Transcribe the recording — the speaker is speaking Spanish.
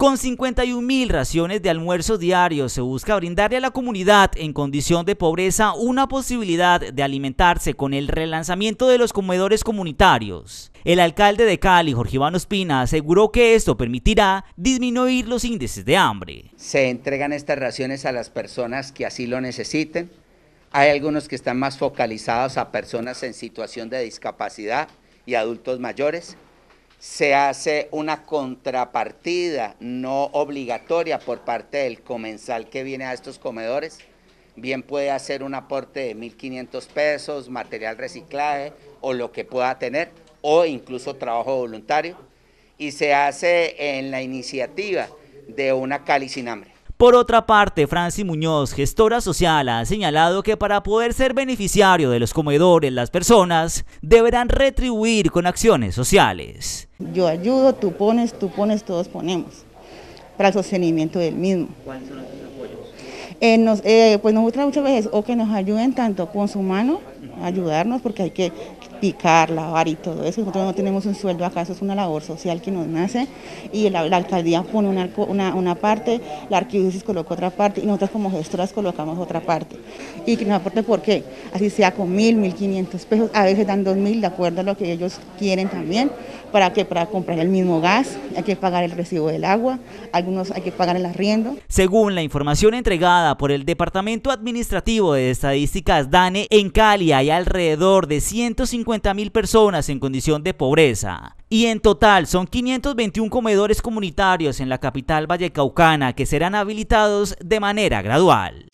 Con 51 mil raciones de almuerzo diario se busca brindarle a la comunidad en condición de pobreza una posibilidad de alimentarse con el relanzamiento de los comedores comunitarios. El alcalde de Cali, Jorge Iván Ospina, aseguró que esto permitirá disminuir los índices de hambre. Se entregan estas raciones a las personas que así lo necesiten. Hay algunos que están más focalizados a personas en situación de discapacidad y adultos mayores se hace una contrapartida no obligatoria por parte del comensal que viene a estos comedores. Bien puede hacer un aporte de 1.500 pesos, material reciclaje o lo que pueda tener, o incluso trabajo voluntario. Y se hace en la iniciativa de una cali sin hambre. Por otra parte, Franci Muñoz, gestora social, ha señalado que para poder ser beneficiario de los comedores, las personas deberán retribuir con acciones sociales. Yo ayudo, tú pones, tú pones, todos ponemos para el sostenimiento del mismo. ¿Cuáles son los apoyos? Eh, eh, pues nos, eh, muchas veces o que nos ayuden tanto con su mano, ayudarnos porque hay que picar, lavar y todo eso. Nosotros no tenemos un sueldo acá, eso es una labor social que nos nace y la, alcaldía pone una, una, una, parte, la arquidiócesis coloca otra parte y nosotros como gestoras colocamos otra parte. Y que nos aporte por qué, así sea con mil, mil quinientos pesos, a veces dan dos mil de acuerdo a lo que ellos quieren también, para que para comprar el mismo gas, hay que pagar el recibo del agua, algunos hay que pagar el arriendo. Según la información entregada por el Departamento Administrativo de Estadísticas DANE, en Cali hay alrededor de 150 mil personas en condición de pobreza. Y en total son 521 comedores comunitarios en la capital vallecaucana que serán habilitados de manera gradual.